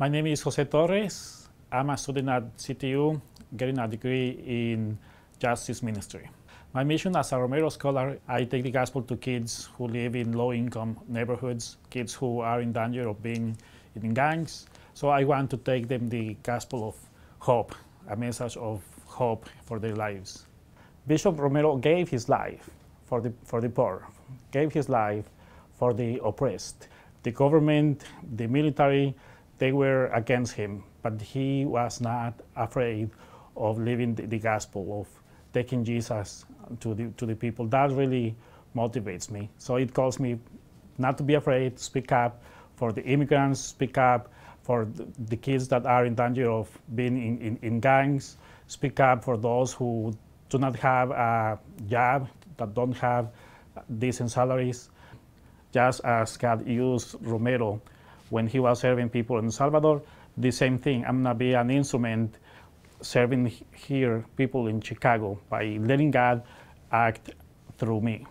My name is Jose Torres. I'm a student at CTU getting a degree in Justice Ministry. My mission as a Romero Scholar, I take the gospel to kids who live in low-income neighborhoods, kids who are in danger of being in gangs. So I want to take them the gospel of hope, a message of hope for their lives. Bishop Romero gave his life for the, for the poor, gave his life for the oppressed. The government, the military, they were against him, but he was not afraid of living the, the gospel, of taking Jesus to the, to the people. That really motivates me. So it calls me not to be afraid, speak up for the immigrants, speak up for the, the kids that are in danger of being in, in, in, gangs, speak up for those who do not have a job, that don't have decent salaries, just as God used Romero when he was serving people in Salvador, the same thing. I'm going to be an instrument serving here people in Chicago by letting God act through me.